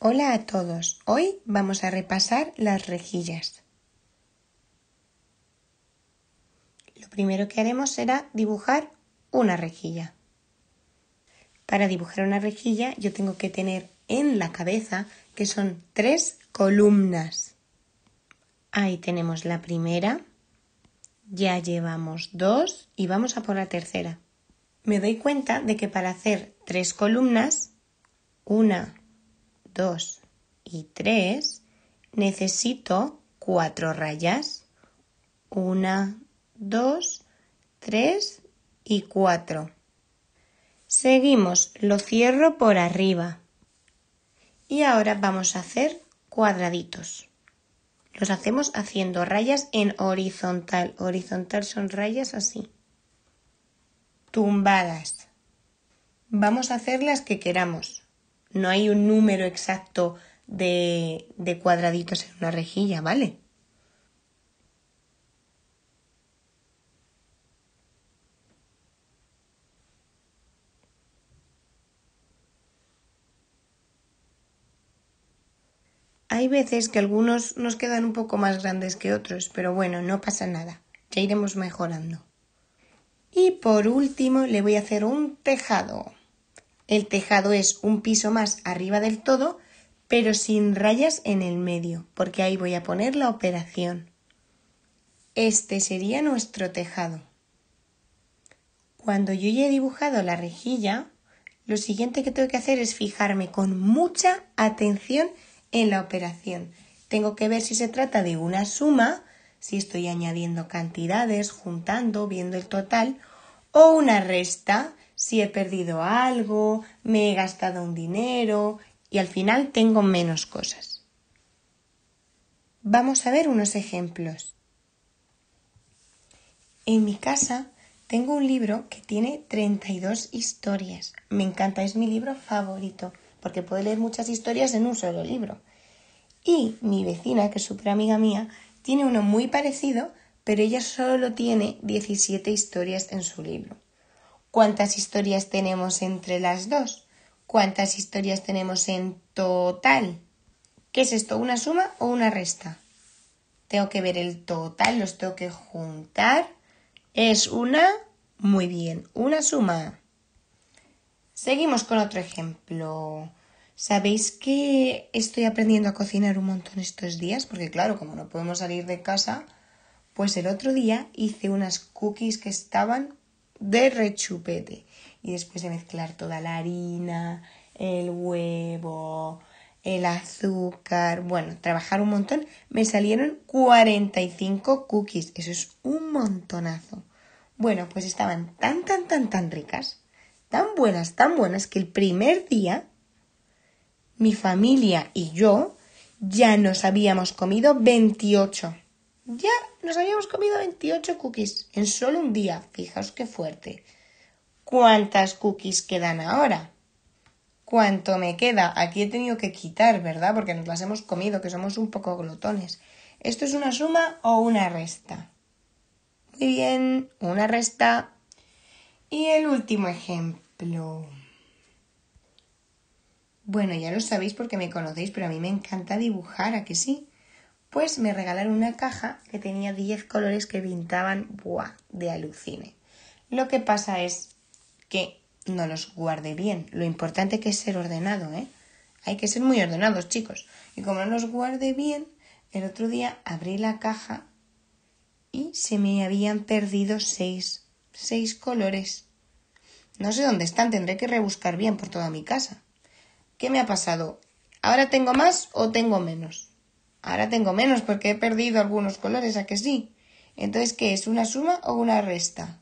Hola a todos, hoy vamos a repasar las rejillas. Lo primero que haremos será dibujar una rejilla. Para dibujar una rejilla yo tengo que tener en la cabeza que son tres columnas. Ahí tenemos la primera, ya llevamos dos y vamos a por la tercera. Me doy cuenta de que para hacer tres columnas, una 2 y 3, necesito cuatro rayas. 1, 2, 3 y 4. Seguimos, lo cierro por arriba. Y ahora vamos a hacer cuadraditos. Los hacemos haciendo rayas en horizontal. Horizontal son rayas así. Tumbadas. Vamos a hacer las que queramos no hay un número exacto de, cuadraditos en una rejilla, ¿vale? Hay veces que algunos nos quedan un poco más grandes que otros, pero bueno, no pasa nada, ya iremos mejorando. Y por último le voy a hacer un tejado. El tejado es un piso más arriba del todo, pero sin rayas en el medio, porque ahí voy a poner la operación. Este sería nuestro tejado. Cuando yo ya he dibujado la rejilla, lo siguiente que tengo que hacer es fijarme con mucha atención en la operación. Tengo que ver si se trata de una suma, si estoy añadiendo cantidades, juntando, viendo el total, o una resta, si he perdido algo, me he gastado un dinero y al final tengo menos cosas. Vamos a ver unos ejemplos. En mi casa tengo un libro que tiene 32 historias. Me encanta, es mi libro favorito, porque puedo leer muchas historias en un solo libro. Y mi vecina, que es súper amiga mía, tiene uno muy parecido, pero ella solo tiene 17 historias en su libro. ¿Cuántas historias tenemos entre las dos? ¿Cuántas historias tenemos en total? ¿Qué es esto? ¿Una suma o una resta? Tengo que ver el total, los tengo que juntar. Es una... Muy bien, una suma. Seguimos con otro ejemplo. ¿Sabéis que estoy aprendiendo a cocinar un montón estos días? Porque claro, como no podemos salir de casa, pues el otro día hice unas cookies que estaban de rechupete. Y después de mezclar toda la harina, el huevo, el azúcar, bueno, trabajar un montón, me salieron 45 cookies. Eso es un montonazo. Bueno, pues estaban tan, tan, tan, tan ricas, tan buenas, tan buenas, que el primer día mi familia y yo ya nos habíamos comido 28. Ya nos habíamos comido 28 cookies en solo un día. Fijaos qué fuerte. ¿Cuántas cookies quedan ahora? ¿Cuánto me queda? Aquí he tenido que quitar, ¿verdad? Porque nos las hemos comido, que somos un poco glotones. ¿Esto es una suma o una resta? Muy bien, una resta. Y el último ejemplo. Bueno, ya lo sabéis porque me conocéis, pero a mí me encanta dibujar, ¿a que sí? Pues me regalaron una caja que tenía 10 colores que pintaban ¡buah! de alucine. Lo que pasa es que no los guardé bien. Lo importante que es ser ordenado, ¿eh? Hay que ser muy ordenados, chicos. Y como no los guardé bien, el otro día abrí la caja y se me habían perdido seis, seis colores. No sé dónde están, tendré que rebuscar bien por toda mi casa. ¿Qué me ha pasado? ¿Ahora tengo más o tengo menos? Ahora tengo menos porque he perdido algunos colores, ¿a que sí? Entonces, ¿qué es? ¿Una suma o una resta?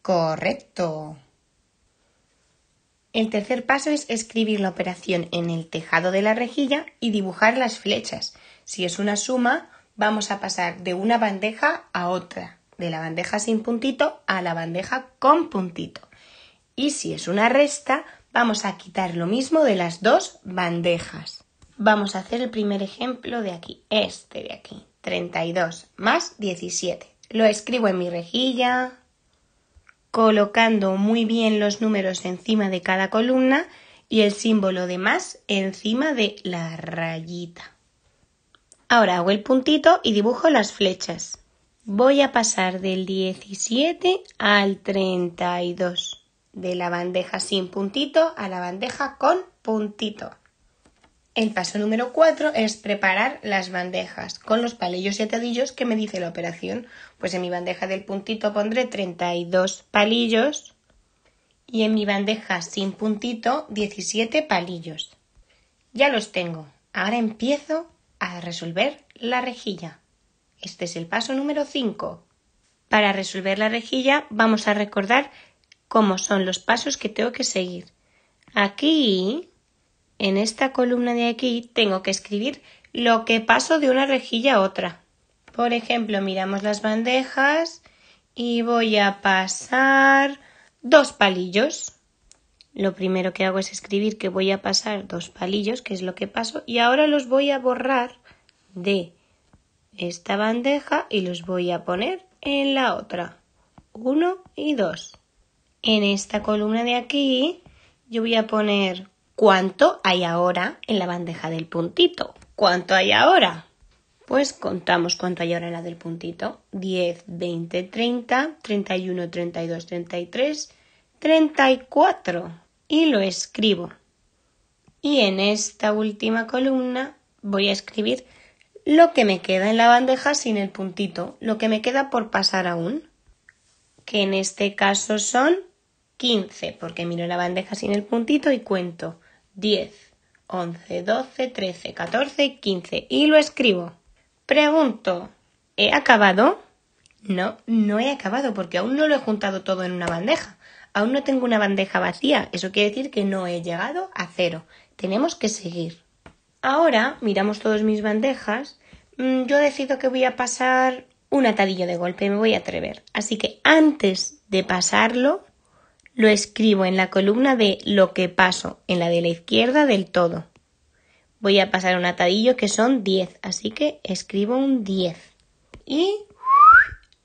Correcto. El tercer paso es escribir la operación en el tejado de la rejilla y dibujar las flechas. Si es una suma, vamos a pasar de una bandeja a otra, de la bandeja sin puntito a la bandeja con puntito. Y si es una resta, vamos a quitar lo mismo de las dos bandejas. Vamos a hacer el primer ejemplo de aquí, este de aquí, 32 más 17. Lo escribo en mi rejilla, colocando muy bien los números encima de cada columna y el símbolo de más encima de la rayita. Ahora hago el puntito y dibujo las flechas. Voy a pasar del 17 al 32, de la bandeja sin puntito a la bandeja con puntito. El paso número 4 es preparar las bandejas con los palillos y atadillos que me dice la operación. Pues en mi bandeja del puntito pondré 32 palillos y en mi bandeja sin puntito 17 palillos. Ya los tengo. Ahora empiezo a resolver la rejilla. Este es el paso número 5. Para resolver la rejilla vamos a recordar cómo son los pasos que tengo que seguir. Aquí en esta columna de aquí tengo que escribir lo que paso de una rejilla a otra. Por ejemplo, miramos las bandejas y voy a pasar dos palillos. Lo primero que hago es escribir que voy a pasar dos palillos, que es lo que paso, y ahora los voy a borrar de esta bandeja y los voy a poner en la otra. Uno y dos. En esta columna de aquí yo voy a poner ¿Cuánto hay ahora en la bandeja del puntito? ¿Cuánto hay ahora? Pues contamos cuánto hay ahora en la del puntito. 10, 20, 30, 31, 32, 33, 34. Y lo escribo. Y en esta última columna voy a escribir lo que me queda en la bandeja sin el puntito, lo que me queda por pasar aún, que en este caso son 15, porque miro la bandeja sin el puntito y cuento. 10, 11, 12, 13, 14, 15 y lo escribo. Pregunto, ¿he acabado? No, no he acabado porque aún no lo he juntado todo en una bandeja. Aún no tengo una bandeja vacía. Eso quiere decir que no he llegado a cero. Tenemos que seguir. Ahora miramos todas mis bandejas. Mm, yo decido que voy a pasar un atadillo de golpe. Me voy a atrever. Así que antes de pasarlo, lo escribo en la columna de lo que paso, en la de la izquierda del todo. Voy a pasar un atadillo que son 10, así que escribo un 10. Y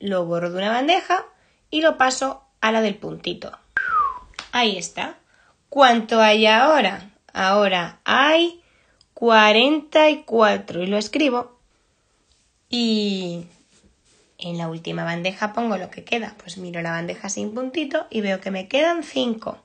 lo borro de una bandeja y lo paso a la del puntito. Ahí está. ¿Cuánto hay ahora? Ahora hay 44 y lo escribo. Y en la última bandeja pongo lo que queda. Pues miro la bandeja sin puntito y veo que me quedan 5.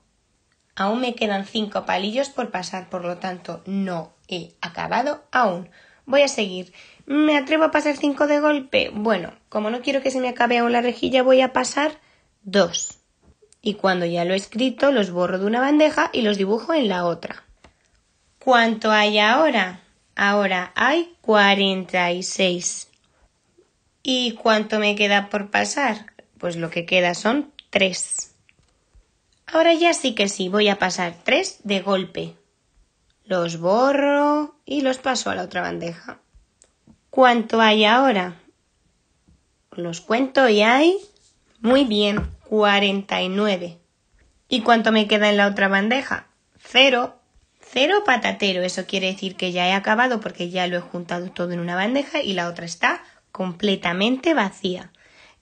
Aún me quedan 5 palillos por pasar, por lo tanto no he acabado aún. Voy a seguir. ¿Me atrevo a pasar 5 de golpe? Bueno, como no quiero que se me acabe aún la rejilla, voy a pasar 2. Y cuando ya lo he escrito, los borro de una bandeja y los dibujo en la otra. ¿Cuánto hay ahora? Ahora hay 46. ¿Y cuánto me queda por pasar? Pues lo que queda son tres. Ahora ya sí que sí, voy a pasar tres de golpe. Los borro y los paso a la otra bandeja. ¿Cuánto hay ahora? Los cuento y hay... Muy bien, 49. ¿Y cuánto me queda en la otra bandeja? Cero. Cero patatero. Eso quiere decir que ya he acabado porque ya lo he juntado todo en una bandeja y la otra está completamente vacía.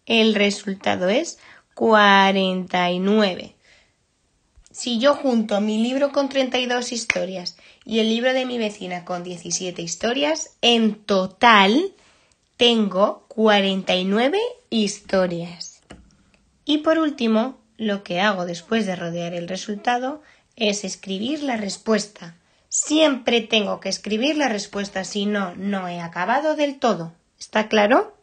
El resultado es 49. Si yo junto mi libro con 32 historias y el libro de mi vecina con 17 historias, en total tengo 49 historias. Y por último, lo que hago después de rodear el resultado es escribir la respuesta. Siempre tengo que escribir la respuesta, si no, no he acabado del todo. ¿Está claro?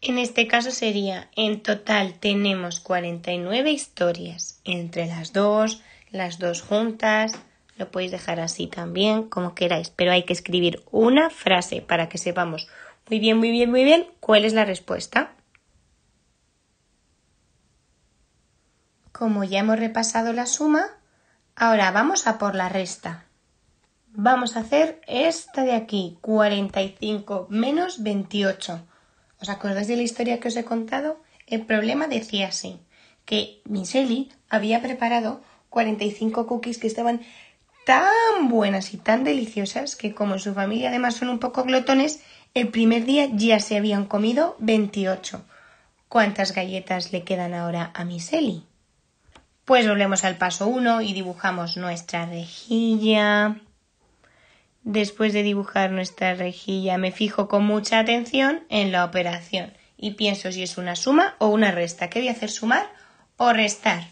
En este caso sería, en total tenemos 49 historias entre las dos, las dos juntas, lo podéis dejar así también, como queráis, pero hay que escribir una frase para que sepamos muy bien, muy bien, muy bien cuál es la respuesta. Como ya hemos repasado la suma, ahora vamos a por la resta vamos a hacer esta de aquí, 45 menos 28. ¿Os acordáis de la historia que os he contado? El problema decía así, que Miseli había preparado 45 cookies que estaban tan buenas y tan deliciosas que como en su familia además son un poco glotones, el primer día ya se habían comido 28. ¿Cuántas galletas le quedan ahora a Miseli? Pues volvemos al paso 1 y dibujamos nuestra rejilla Después de dibujar nuestra rejilla, me fijo con mucha atención en la operación y pienso si es una suma o una resta. ¿Qué voy a hacer? ¿Sumar o restar?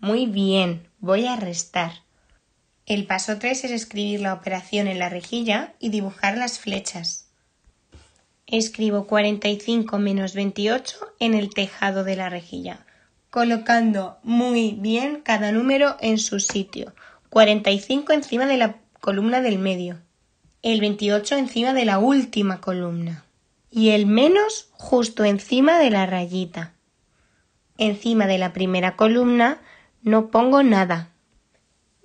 Muy bien, voy a restar. El paso 3 es escribir la operación en la rejilla y dibujar las flechas. Escribo 45 menos 28 en el tejado de la rejilla, colocando muy bien cada número en su sitio. 45 encima de la columna del medio, el 28 encima de la última columna y el menos justo encima de la rayita. Encima de la primera columna no pongo nada.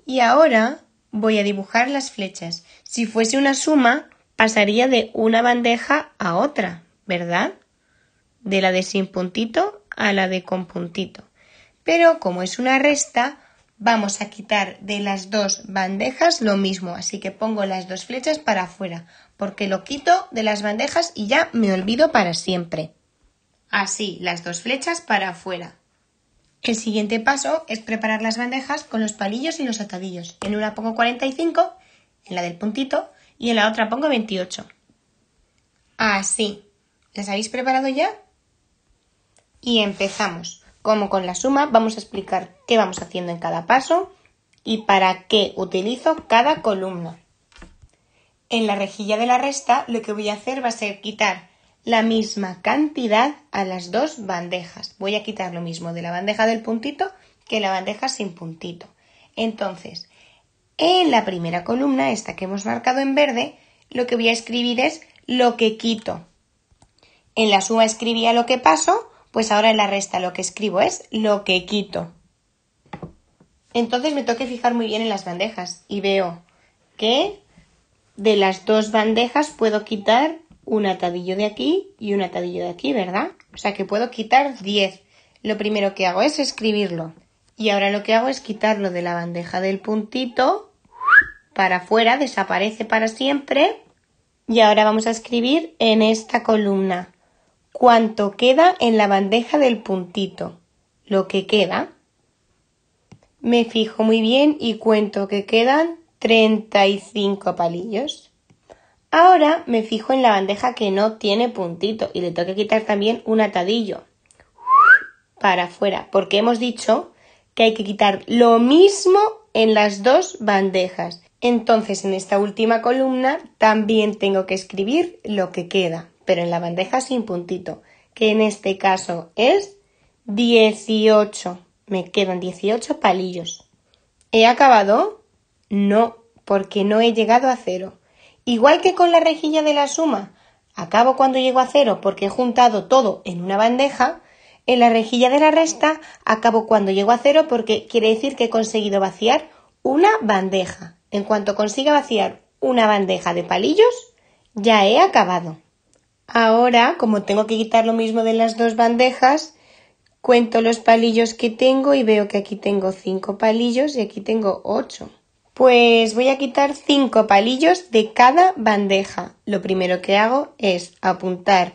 Y ahora voy a dibujar las flechas. Si fuese una suma, pasaría de una bandeja a otra, ¿verdad? De la de sin puntito a la de con puntito. Pero como es una resta, vamos a quitar de las dos bandejas lo mismo, así que pongo las dos flechas para afuera, porque lo quito de las bandejas y ya me olvido para siempre. Así, las dos flechas para afuera. El siguiente paso es preparar las bandejas con los palillos y los atadillos. En una pongo 45, en la del puntito, y en la otra pongo 28. Así. ¿Las habéis preparado ya? Y empezamos como con la suma, vamos a explicar qué vamos haciendo en cada paso y para qué utilizo cada columna. En la rejilla de la resta lo que voy a hacer va a ser quitar la misma cantidad a las dos bandejas. Voy a quitar lo mismo de la bandeja del puntito que la bandeja sin puntito. Entonces, en la primera columna, esta que hemos marcado en verde, lo que voy a escribir es lo que quito. En la suma escribía lo que paso pues ahora en la resta lo que escribo es lo que quito. Entonces me toque fijar muy bien en las bandejas y veo que de las dos bandejas puedo quitar un atadillo de aquí y un atadillo de aquí, ¿verdad? O sea que puedo quitar 10. Lo primero que hago es escribirlo. Y ahora lo que hago es quitarlo de la bandeja del puntito para afuera, desaparece para siempre. Y ahora vamos a escribir en esta columna. ¿Cuánto queda en la bandeja del puntito, lo que queda. Me fijo muy bien y cuento que quedan 35 palillos. Ahora me fijo en la bandeja que no tiene puntito y le tengo que quitar también un atadillo para afuera, porque hemos dicho que hay que quitar lo mismo en las dos bandejas. Entonces en esta última columna también tengo que escribir lo que queda pero en la bandeja sin puntito, que en este caso es 18. Me quedan 18 palillos. ¿He acabado? No, porque no he llegado a cero. Igual que con la rejilla de la suma, acabo cuando llego a cero porque he juntado todo en una bandeja, en la rejilla de la resta acabo cuando llego a cero porque quiere decir que he conseguido vaciar una bandeja. En cuanto consiga vaciar una bandeja de palillos, ya he acabado. Ahora, como tengo que quitar lo mismo de las dos bandejas, cuento los palillos que tengo y veo que aquí tengo 5 palillos y aquí tengo 8. Pues voy a quitar 5 palillos de cada bandeja. Lo primero que hago es apuntar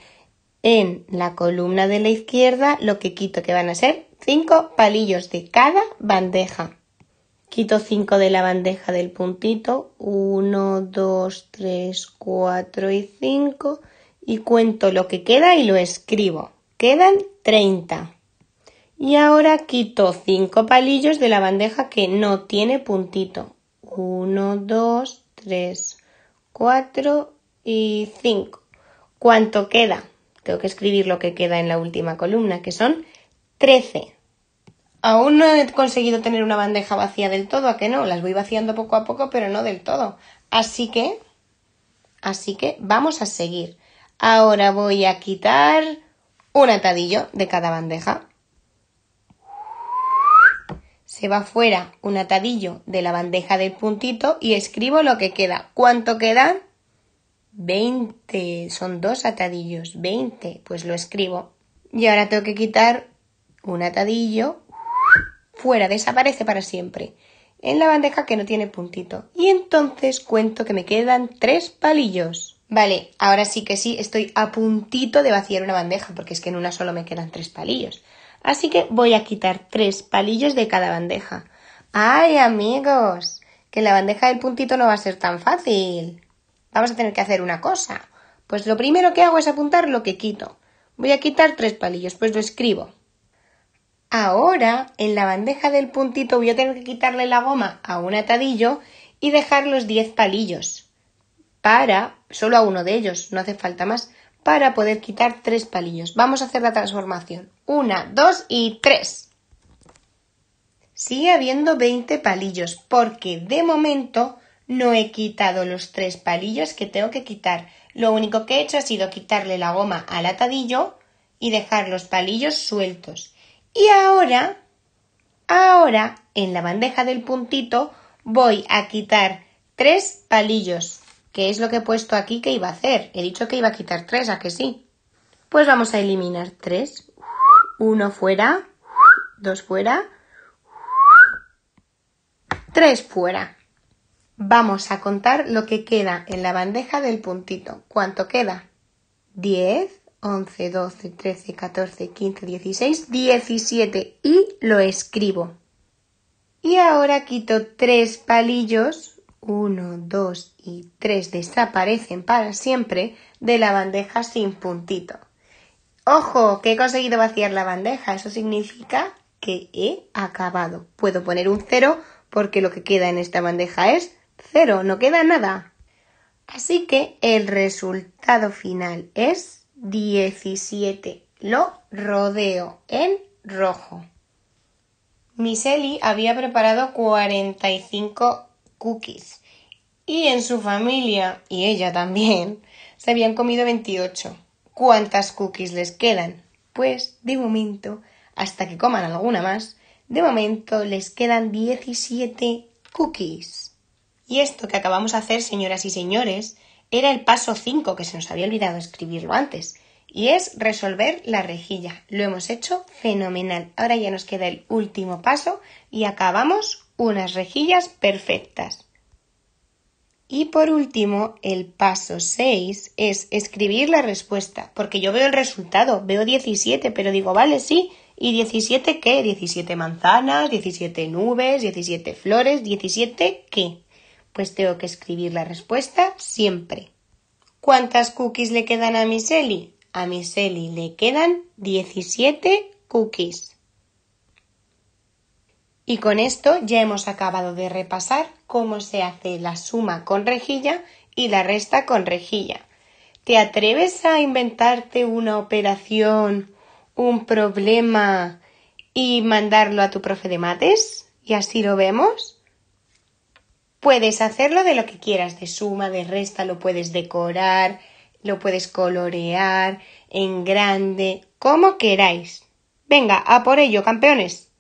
en la columna de la izquierda lo que quito, que van a ser 5 palillos de cada bandeja. Quito 5 de la bandeja del puntito, 1, 2, 3, 4 y 5 y cuento lo que queda y lo escribo. Quedan 30. Y ahora quito 5 palillos de la bandeja que no tiene puntito. 1, 2, 3, 4 y 5. ¿Cuánto queda? Tengo que escribir lo que queda en la última columna, que son 13. Aún no he conseguido tener una bandeja vacía del todo, ¿a que no? Las voy vaciando poco a poco, pero no del todo. Así que, así que vamos a seguir. Ahora voy a quitar un atadillo de cada bandeja. Se va fuera un atadillo de la bandeja del puntito y escribo lo que queda. ¿Cuánto quedan? 20. Son dos atadillos. 20. Pues lo escribo. Y ahora tengo que quitar un atadillo. Fuera, desaparece para siempre. En la bandeja que no tiene puntito. Y entonces cuento que me quedan tres palillos. Vale, ahora sí que sí, estoy a puntito de vaciar una bandeja, porque es que en una solo me quedan tres palillos. Así que voy a quitar tres palillos de cada bandeja. ¡Ay, amigos! Que la bandeja del puntito no va a ser tan fácil. Vamos a tener que hacer una cosa. Pues lo primero que hago es apuntar lo que quito. Voy a quitar tres palillos, pues lo escribo. Ahora, en la bandeja del puntito voy a tener que quitarle la goma a un atadillo y dejar los diez palillos para, solo a uno de ellos, no hace falta más, para poder quitar tres palillos. Vamos a hacer la transformación. Una, dos y tres. Sigue habiendo 20 palillos porque de momento no he quitado los tres palillos que tengo que quitar. Lo único que he hecho ha sido quitarle la goma al atadillo y dejar los palillos sueltos. Y ahora, ahora, en la bandeja del puntito, voy a quitar tres palillos. ¿Qué es lo que he puesto aquí que iba a hacer. He dicho que iba a quitar tres, ¿a que sí? Pues vamos a eliminar tres. Uno fuera, dos fuera, tres fuera. Vamos a contar lo que queda en la bandeja del puntito. ¿Cuánto queda? 10, 11, 12, 13, 14, 15, 16, 17 y lo escribo. Y ahora quito tres palillos 1, 2 y 3 desaparecen para siempre de la bandeja sin puntito. ¡Ojo! Que he conseguido vaciar la bandeja. Eso significa que he acabado. Puedo poner un 0 porque lo que queda en esta bandeja es 0. No queda nada. Así que el resultado final es 17. Lo rodeo en rojo. Miseli había preparado 45 cookies. Y en su familia, y ella también, se habían comido 28. ¿Cuántas cookies les quedan? Pues, de momento, hasta que coman alguna más, de momento les quedan 17 cookies. Y esto que acabamos de hacer, señoras y señores, era el paso 5 que se nos había olvidado escribirlo antes, y es resolver la rejilla. Lo hemos hecho fenomenal. Ahora ya nos queda el último paso y acabamos unas rejillas perfectas. Y por último, el paso 6 es escribir la respuesta, porque yo veo el resultado, veo 17, pero digo, vale, sí, ¿y 17 qué? 17 manzanas, 17 nubes, 17 flores, 17 qué? Pues tengo que escribir la respuesta siempre. ¿Cuántas cookies le quedan a Miseli? A Miseli le quedan 17 cookies. Y con esto ya hemos acabado de repasar cómo se hace la suma con rejilla y la resta con rejilla. ¿Te atreves a inventarte una operación, un problema y mandarlo a tu profe de mates? ¿Y así lo vemos? Puedes hacerlo de lo que quieras, de suma, de resta, lo puedes decorar, lo puedes colorear en grande, como queráis. Venga, a por ello, campeones.